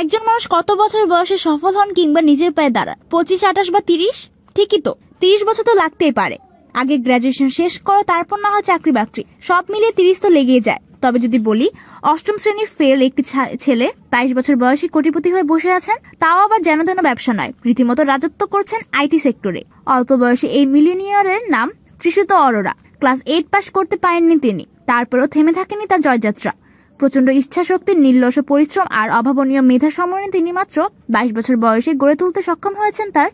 একজন মানুষ কত বছর বয়সে সফল হন কিংবা নিজের পায়ে দাঁড়ান পঁচিশ আঠাশ বা তিরিশ ঠিকই তো তিরিশ বছর তো লাগতেই পারে আগে গ্র্যাজুয়েশন শেষ করো তারপর না হয় চাকরি বাকরি সব মিলিয়ে তিরিশ তো লেগেই যায় তবে যদি বলি অষ্টম শ্রেণীর ফেল একটি ছেলে বাইশ বছর বয়সে কোটিপতি হয়ে বসে আছেন তাও আবার যেন তেন ব্যবসা নয় রীতিমতো রাজত্ব করছেন আইটি সেক্টরে অল্প বয়সে এই মিলিনিয়ারের নাম ত্রিশুত অরোরা ক্লাস এইট পাস করতে পারেননি তিনি তারপরেও থেমে থাকেনি তার জয়যাত্রা প্রচণ্ড ইচ্ছাশক্তি নির্লস পরিশ্রম আর অভাবনীয় মেধা সমরণে তিনি মাত্র বাইশ বছর বয়সে গড়ে তুলতে সক্ষম হয়েছেন তার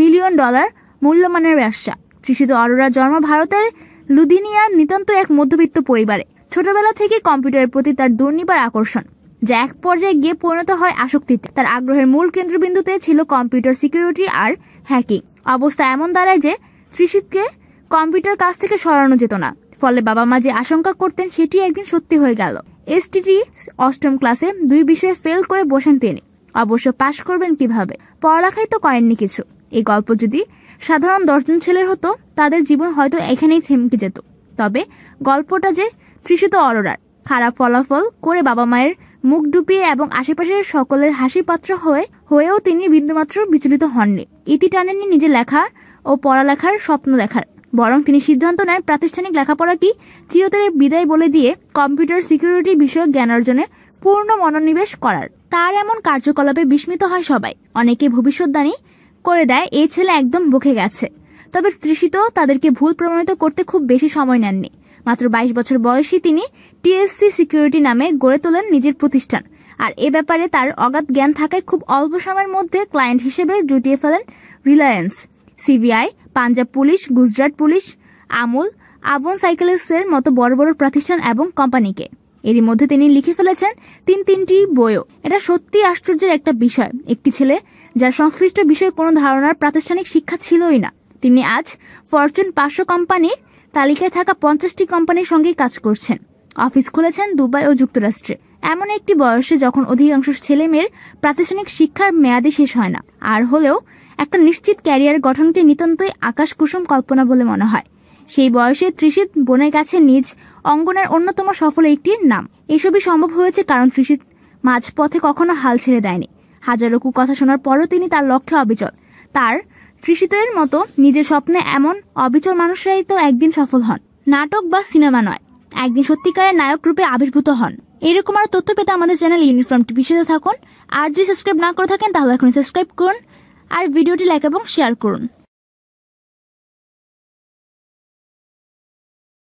মিলিয়ন ডলার মূল্যমানের ব্যবসা তৃষিত অরোরা জন্ম ভারতের লুদিনিয়ার নিতান্ত এক মধ্যবিত্ত পরিবারে ছোটবেলা থেকে কম্পিউটারের প্রতি তার দুর্নিবার আকর্ষণ যা এক পর্যায়ে গিয়ে পরিণত হয় আসক্তিতে তার আগ্রহের মূল কেন্দ্রবিন্দুতে ছিল কম্পিউটার সিকিউরিটি আর হ্যাকিং অবস্থা এমন দাঁড়ায় যে ত্রিশিতকে কম্পিউটার কাজ থেকে সরানো যেত না ফলে বাবা মা যে আশঙ্কা করতেন সেটি একদিন সত্যি হয়ে গেল এসটিটি অষ্টম ক্লাসে দুই বিষয়ে ফেল করে বসেন তিনি অবশ্য পাশ করবেন কিভাবে পড়ালেখাই তো করেননি কিছু এই গল্প যদি সাধারণ দশজন ছেলের হতো তাদের জীবন হয়তো এখানেই থেমকে যেত তবে গল্পটা যে তৃষিত অরোরার খারাপ ফলাফল করে বাবা মায়ের মুখ ডুবিয়ে এবং আশেপাশের সকলের হাসি পাত্র হয়ে হয়েও তিনি বিন্দুমাত্র বিচলিত হননি ইতি টানেননি নিজে লেখা ও পড়ালেখার স্বপ্ন দেখার বরং তিনি সিদ্ধান্ত নেন প্রাতিষ্ঠানিক লেখাপড়াটি চিরতরের বিদায় বলে দিয়ে কম্পিউটার সিকিউরিটি বিষয়ক জ্ঞান অর্জনে পূর্ণ মনোনিবেশ করার তার এমন কার্যকলাপে বিস্মিত হয় সবাই অনেকে ভবিষ্যৎদানী করে দেয় এই ছেলে একদম বকে গেছে তবে তৃষিত তাদেরকে ভুল প্রমাণিত করতে খুব বেশি সময় নেননি মাত্র বাইশ বছর বয়সে তিনি টিএসসি সিকিউরিটি নামে গড়ে তোলেন নিজের প্রতিষ্ঠান আর এ ব্যাপারে তার অগাধ জ্ঞান থাকায় খুব অল্প সময়ের মধ্যে ক্লায়েন্ট হিসেবে জুটিয়ে ফেলেন Reliance CBI Punjab police Gujarat police Amul Avon সাইকেলসের মতো বড় বড় প্রতিষ্ঠান এবং কোম্পানিকে এরই মধ্যে তিনি লিখে ফেলেছেন তিন তিনটি বইও এটা সত্যি আশ্চর্যের একটা বিষয় একটি ছেলে যার সংশ্লিষ্ট বিষয়ে কোনো ধারণার প্রাতিষ্ঠানিক শিক্ষা ছিলই না তিনি আজ ফরচুন পাঁচশো কোম্পানির তালিকায় থাকা পঞ্চাশটি কোম্পানির সঙ্গে কাজ করছেন অফিস খুলেছেন দুবাই ও যুক্তরাষ্ট্রে এমন একটি বয়সে যখন অধিকাংশ ছেলেমেয়ের প্রাতিষ্ঠানিক শিক্ষার মেয়াদে শেষ হয় না আর হলেও একটা নিশ্চিত ক্যারিয়ার গঠনকে নিতান্তই আকাশ কুসুম কল্পনা বলে মনে হয় সেই বয়সে ত্রিশিত বোনের কাছে নিজ অঙ্গনের অন্যতম সফল একটি নাম এসবই সম্ভব হয়েছে কারণ ত্রিশিত মাঝপথে কখনো হাল ছেড়ে দেয়নি হাজারো কথা শোনার পরও তিনি তার লক্ষ্যে অবিচল তার ত্রিশিতের মতো নিজের স্বপ্নে এমন অবিচল মানুষরাই তো একদিন সফল হন নাটক বা সিনেমা নয় একদিন সত্যিকারের নায়ক রূপে আবির্ভূত হন এরকম আর তথ্য পেতে আমাদের চ্যানেল ইউনিফর্ম টিভি সাথে থাকুন আর যদি সাবস্ক্রাইব না করে থাকেন তাহলে এখন সাবস্ক্রাইব করুন আর ভিডিওটি লাইক এবং শেয়ার করুন